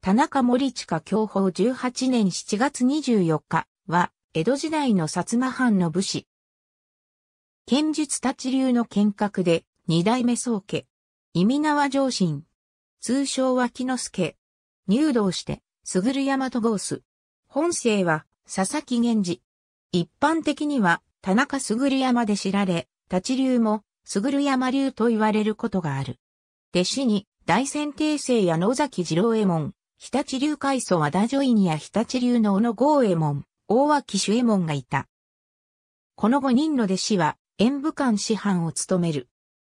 田中森近享保18年7月24日は、江戸時代の薩摩藩の武士。剣術立ち流の剣閣で、二代目宗家。意味縄上心。通称は木之助。入道して、すぐる山とゴース。本姓は、佐々木源氏。一般的には、田中すぐる山で知られ、立ち流も、すぐる山流と言われることがある。弟子に、大仙帝政や野崎次郎右衛門、日立流海祖和田ジョイニア日立流の小野豪衛門、大脇守衛門がいた。この5人の弟子は演武館師範を務める。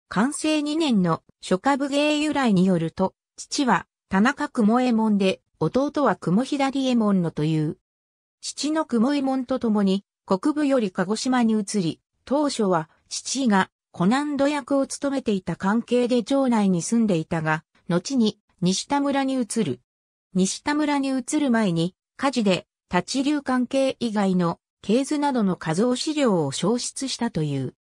完成二年の初夏武芸由来によると、父は田中雲右衛門で、弟は雲左衛門のという。父の雲右衛門と共に、国部より鹿児島に移り、当初は父が湖南土役を務めていた関係で城内に住んでいたが、後に西田村に移る。西田村に移る前に、火事で、立ち流関係以外の、系図などの画像資料を消失したという。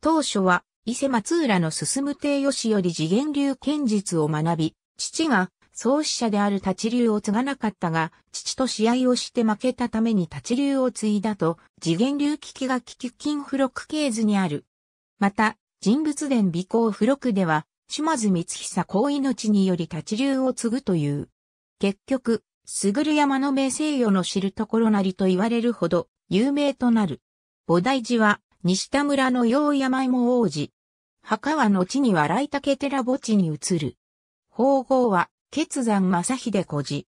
当初は、伊勢松浦の進帝義より次元流剣術を学び、父が創始者である立ち流を継がなかったが、父と試合をして負けたために立ち流を継いだと、次元流危機が危機金付録系図にある。また、人物伝美行付録では、島津光久公命により立ち流を継ぐという結局、すぐる山の名声洋の知るところなりと言われるほど有名となる。菩提寺は西田村の洋山芋王子。墓は後にはた竹寺墓地に移る。方号は、決山正秀小寺。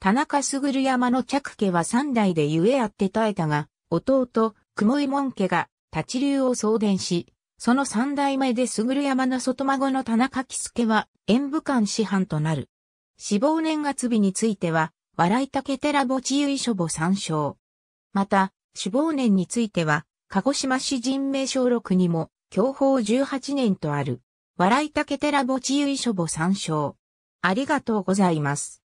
田中すぐる山の着家は三代でゆえあって耐えたが、弟、雲井門家が、立ち流を送電し、その三代目ですぐる山の外孫の田中喜助は、演武官師範となる。死亡年月日については、笑いたけ寺墓地し書簿参照。また、死亡年については、鹿児島市人名小録にも、教法18年とある、笑いたけ寺墓地し書簿参照。ありがとうございます。